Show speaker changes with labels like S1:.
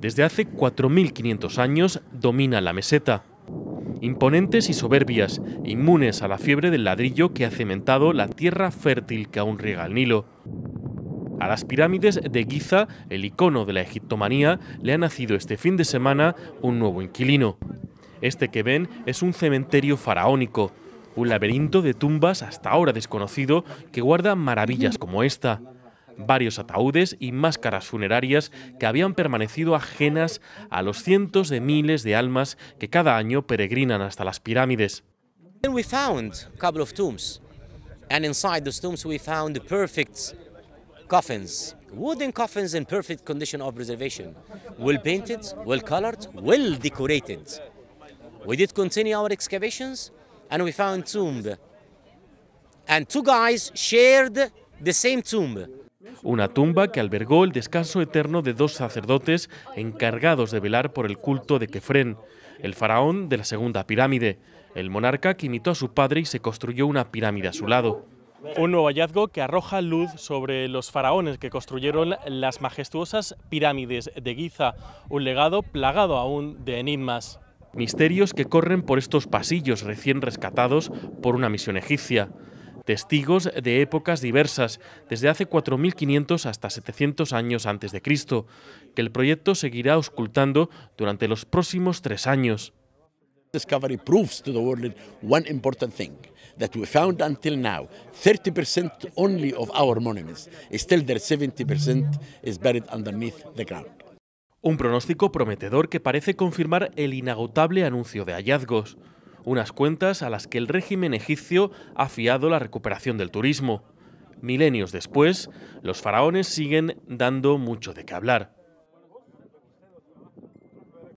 S1: desde hace 4.500 años domina la meseta. Imponentes y soberbias, inmunes a la fiebre del ladrillo que ha cementado la tierra fértil que aún riega el Nilo. A las pirámides de Giza, el icono de la egiptomanía, le ha nacido este fin de semana un nuevo inquilino. Este que ven es un cementerio faraónico, un laberinto de tumbas hasta ahora desconocido que guarda maravillas como esta varios ataúdes y máscaras funerarias que habían permanecido ajenas a los cientos de miles de almas que cada año peregrinan
S2: hasta las pirámides. We found a couple of tombs, and inside those tombs we found perfect coffins, wooden coffins in perfect condition of preservation, well painted, well colored, well decorated. We did continue our excavations, and we found tomb, and two guys shared the same tomb una tumba que albergó el descanso eterno de dos
S1: sacerdotes encargados de velar por el culto de Kefren, el faraón de la segunda pirámide, el monarca que imitó a su padre y se construyó una pirámide a su lado. Un nuevo hallazgo que arroja luz sobre los faraones que construyeron las majestuosas pirámides de Giza, un legado plagado aún de enigmas. Misterios que corren por estos pasillos recién rescatados por una misión egipcia testigos de épocas diversas, desde hace 4.500 hasta 700 años antes de Cristo,
S3: que el proyecto seguirá auscultando durante los próximos tres años. one important thing that we found until now only of our monuments still there is buried underneath the ground Un pronóstico prometedor que parece confirmar el inagotable anuncio de hallazgos
S1: unas cuentas a las que el régimen egipcio ha fiado la recuperación del turismo. Milenios después, los faraones siguen dando mucho de qué hablar.